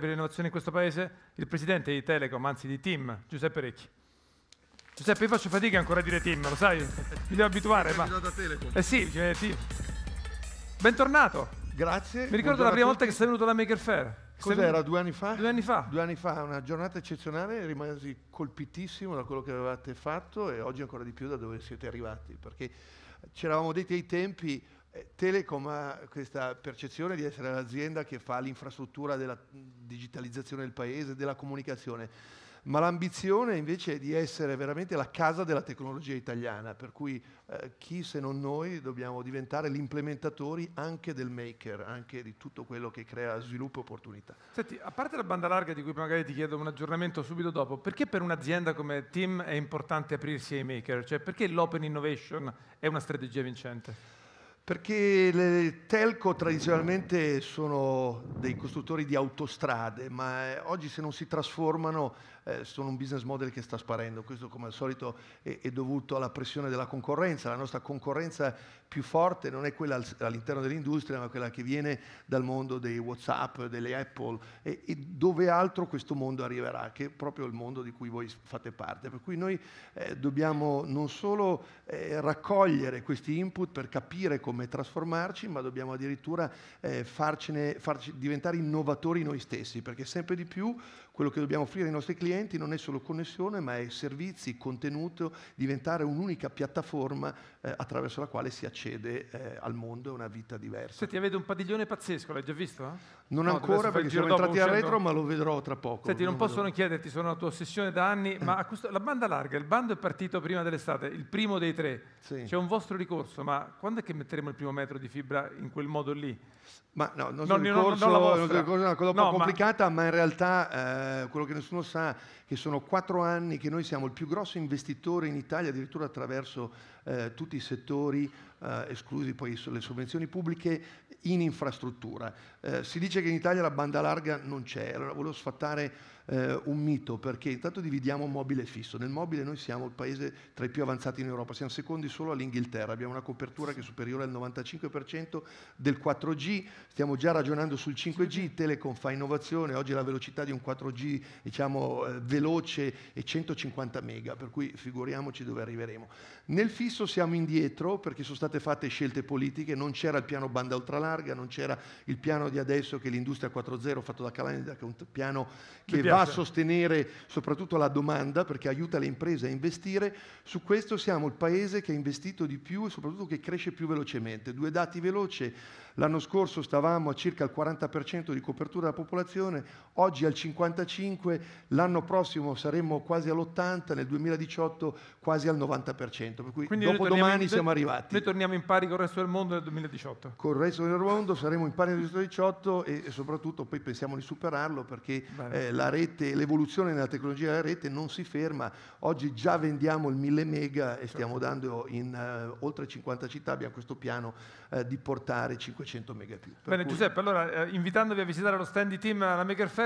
per l'innovazione in questo Paese, il presidente di Telecom, anzi di Team, Giuseppe Recchi. Giuseppe, io faccio fatica ancora a dire Team, lo sai? Mi devo abituare. ma... da Telecom. Eh sì, cioè, eh Tim. Bentornato. Grazie. Mi ricordo la prima volta che sei venuto alla Maker Fair. Cos'era, due anni fa? Due anni fa. Due anni fa, una giornata eccezionale, rimasi colpitissimo da quello che avevate fatto e oggi ancora di più da dove siete arrivati, perché ci eravamo detti ai tempi eh, Telecom ha questa percezione di essere l'azienda che fa l'infrastruttura della digitalizzazione del paese, della comunicazione, ma l'ambizione invece è di essere veramente la casa della tecnologia italiana, per cui eh, chi se non noi dobbiamo diventare gli implementatori anche del maker, anche di tutto quello che crea sviluppo e opportunità. Senti, a parte la banda larga di cui magari ti chiedo un aggiornamento subito dopo, perché per un'azienda come Team è importante aprirsi ai maker? Cioè perché l'open innovation è una strategia vincente? Perché le telco tradizionalmente sono dei costruttori di autostrade, ma eh, oggi se non si trasformano eh, sono un business model che sta sparendo. Questo come al solito è, è, dovuto alla pressione della concorrenza. La nostra concorrenza più forte non è quella all'interno dell'industria, ma quella che viene dal mondo dei WhatsApp, delle Apple e, e dove altro questo mondo arriverà, che è proprio il mondo di cui voi fate parte. Per cui noi eh, dobbiamo non solo eh, raccogliere questi input per capire come come trasformarci, ma dobbiamo addirittura eh, farcene, farci diventare innovatori noi stessi, perché sempre di più quello che dobbiamo offrire ai nostri clienti non è solo connessione, ma è servizi, contenuto, diventare un'unica piattaforma eh, attraverso la quale si accede eh, al mondo e una vita diversa. Senti, avete un padiglione pazzesco, l'hai già visto? Eh? Non no, ancora perché siamo entrati al retro, ma lo vedrò tra poco. Senti, non, non posso non chiederti, sono la tua ossessione da anni, eh. ma questo, la banda larga, il bando è partito prima dell'estate, il primo dei tre. Sì. C'è un vostro ricorso, ma quando è che metteremo metteremo il primo metro di fibra in quel modo lì. Ma no, non, non, ricorso, non, non cosa, una cosa un no, po' complicata, ma... ma in realtà eh, quello che nessuno sa è che sono quattro anni che noi siamo il più grosso investitore in Italia, addirittura attraverso eh, tutti i settori, eh, esclusi poi le sovvenzioni pubbliche, in infrastruttura. Eh, si dice che in Italia la banda larga non c'è, allora volevo sfattare eh, un mito perché intanto dividiamo mobile e fisso. Nel mobile noi siamo il paese tra i più avanzati in Europa, siamo secondi solo all'Inghilterra, abbiamo una copertura che è superiore al 95% del 4G, stiamo già ragionando sul 5G, Telecom fa innovazione, oggi la velocità di un 4G diciamo eh, veloce è 150 mega, per cui figuriamoci dove arriveremo. Nel fisso siamo indietro perché sono stati state fatte scelte politiche, non c'era il piano banda ultralarga, non c'era il piano di adesso che l'industria 4.0 fatto da Calandra, che è un piano che va a sostenere soprattutto la domanda perché aiuta le imprese a investire. Su questo siamo il paese che ha investito di più e soprattutto che cresce più velocemente. Due dati veloci L'anno scorso stavamo a circa il 40% di copertura della popolazione, oggi al 55%, l'anno prossimo saremmo quasi all'80%, nel 2018 quasi al 90%. Per cui Quindi dopo domani in, siamo arrivati. Noi torniamo in pari con il resto del mondo nel 2018. Con il resto del mondo saremo in pari nel 2018 e, e soprattutto poi pensiamo di superarlo perché eh, la rete, l'evoluzione nella tecnologia della rete non si ferma. Oggi già vendiamo il 1000 mega e certo. stiamo dando in uh, oltre 50 città, abbiamo questo piano uh, di portare 500 500 mega Bene cui... Giuseppe, allora eh, invitandovi a visitare lo stand di team alla eh, Maker Faire...